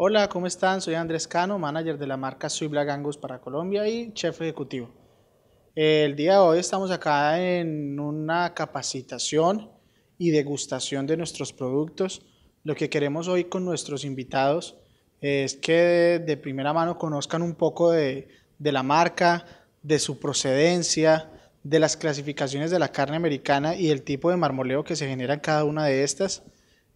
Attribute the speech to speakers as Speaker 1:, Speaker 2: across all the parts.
Speaker 1: Hola, ¿cómo están? Soy Andrés Cano, manager de la marca Suibla Gangos para Colombia y chef ejecutivo. El día de hoy estamos acá en una capacitación y degustación de nuestros productos. Lo que queremos hoy con nuestros invitados es que de, primera mano conozcan un poco de, la marca, de su procedencia, de las clasificaciones de la carne americana y el tipo de marmoleo que se genera en cada una de estas.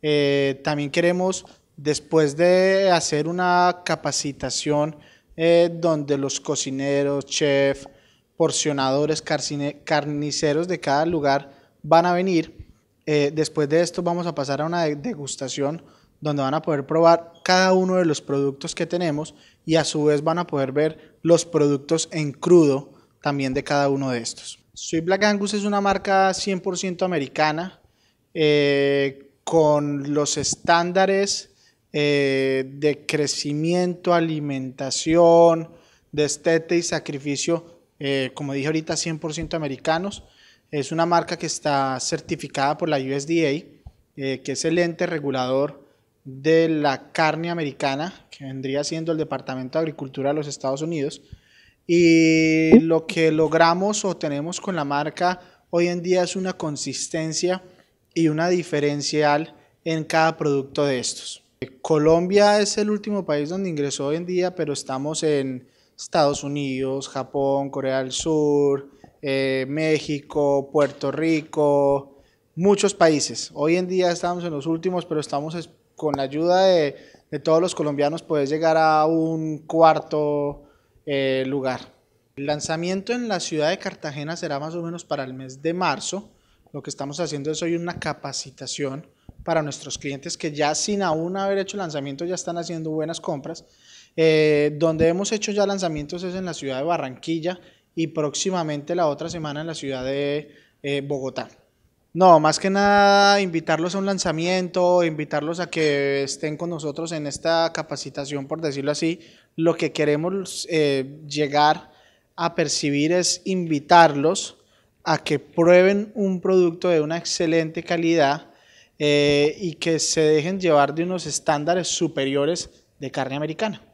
Speaker 1: Eh, también queremos después de hacer una capacitación eh, donde los cocineros, chefs, porcionadores, carniceros de cada lugar van a venir, eh, después de esto vamos a pasar a una degustación donde van a poder probar cada uno de los productos que tenemos y a su vez van a poder ver los productos en crudo también de cada uno de estos. Sweet Black Angus es una marca 100% americana eh, con los estándares eh, de crecimiento, alimentación, destete y sacrificio, eh, como dije ahorita, 100% americanos. Es una marca que está certificada por la USDA, eh, que es el ente regulador de la carne americana, que vendría siendo el Departamento de Agricultura de los Estados Unidos. Y lo que logramos o tenemos con la marca hoy en día es una consistencia y una diferencial en cada producto de estos. Colombia es el último país donde ingresó hoy en día, pero estamos en Estados Unidos, Japón, Corea del Sur, eh, México, Puerto Rico, muchos países. Hoy en día estamos en los últimos, pero estamos con la ayuda de, todos los colombianos poder llegar a un cuarto eh, lugar. El lanzamiento en la ciudad de Cartagena será más o menos para el mes de marzo. Lo que estamos haciendo es hoy una capacitación para nuestros clientes que ya sin aún haber hecho lanzamiento ya están haciendo buenas compras. Eh, donde hemos hecho ya lanzamientos es en la ciudad de Barranquilla y próximamente la otra semana en la ciudad de eh, Bogotá. No, más que nada invitarlos a un lanzamiento, invitarlos a que estén con nosotros en esta capacitación, por decirlo así. Lo que queremos eh, llegar a percibir es invitarlos a que prueben un producto de una excelente calidad eh, y que se dejen llevar de unos estándares superiores de carne americana.